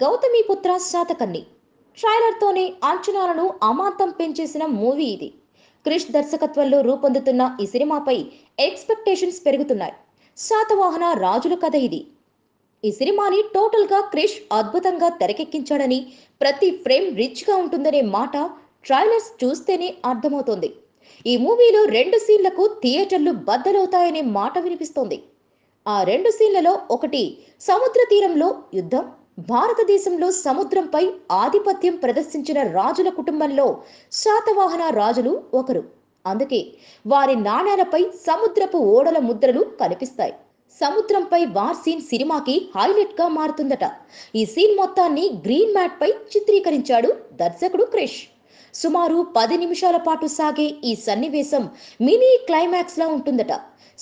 గౌతమి పుత్ర శాతకర్ణి ట్రైలర్తోనే అంచనాలను అమాంతం పెంచేసిన మూవీ ఇది క్రిష్ దర్శకత్వంలో రూపొందుతున్న ఈ సినిమాపై ఎక్స్పెక్టేషన్స్ పెరుగుతున్నాయి శాతవాహన రాజుల కథ ఇది ఈ సినిమాని టోటల్గా క్రిష్ అద్భుతంగా తెరకెక్కించాడని ప్రతి ఫ్రేమ్ రిచ్గా ఉంటుందనే మాట ట్రైలర్స్ చూస్తేనే అర్థమవుతోంది ఈ మూవీలో రెండు సీన్లకు థియేటర్లు బద్దలవుతాయనే మాట వినిపిస్తోంది ఆ రెండు సీన్లలో ఒకటి సముద్ర తీరంలో యుద్ధం భారతదేశంలో సముద్రంపై ఆధిపత్యం ప్రదర్శించిన రాజుల కుటుంబంలో శాతవాహన రాజులు ఒకరు అందుకే వారి నాణేలపై సముద్రపు ఓడల ముద్రలు కనిపిస్తాయి సముద్రంపై వార్ సీన్ సినిమాకి హైలైట్ గా మారుతుందట ఈ సీన్ మొత్తాన్ని గ్రీన్ మ్యాట్ పై చిత్రీకరించాడు దర్శకుడు క్రిష్ సుమారు పది నిమిషాల పాటు సాగే ఈ సన్నివేశం మినీ క్లైమాక్స్ లా ఉంటుందట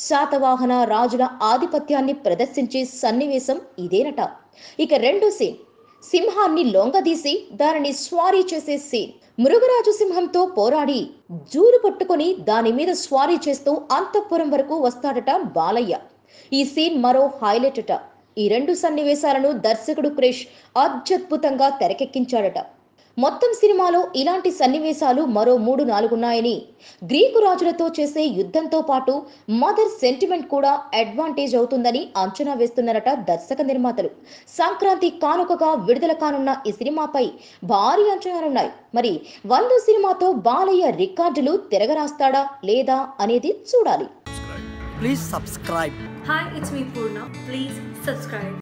శాతవాహన రాజుల ఆధిపత్యాన్ని ప్రదర్శించే సన్నివేశం ఇదేనట ఇక రెండో సీన్ సింహాన్ని లొంగదీసి దానిని స్వారీ చేసే సీన్ మృగరాజు సింహంతో పోరాడి జూలు పట్టుకొని దాని మీద స్వారీ చేస్తూ అంతఃపురం వరకు వస్తాడట బాలయ్య ఈ సీన్ మరో హైలైట్ అట ఈ రెండు సన్నివేశాలను దర్శకుడు క్రేష్ అత్యద్భుతంగా తెరకెక్కించాడట మొత్తం సినిమాలో ఇలాంటి సన్నివేశాలు మరో మూడు నాలుగున్నాయని గ్రీకు రాజులతో చేసే యుద్ధంతో పాటు మదర్ సెంటిమెంట్ కూడా అడ్వాంటేజ్ అవుతుందని అంచనా వేస్తున్నారట దర్శక నిర్మాతలు సంక్రాంతి కానుకగా విడుదల కానున్న ఈ సినిమాపై భారీ అంచనాలున్నాయి మరి వంద సినిమాతో బాలయ్య రికార్డులు తిరగరాస్తాడా లేదా అనేది చూడాలి please subscribe hi it's me Purna please subscribe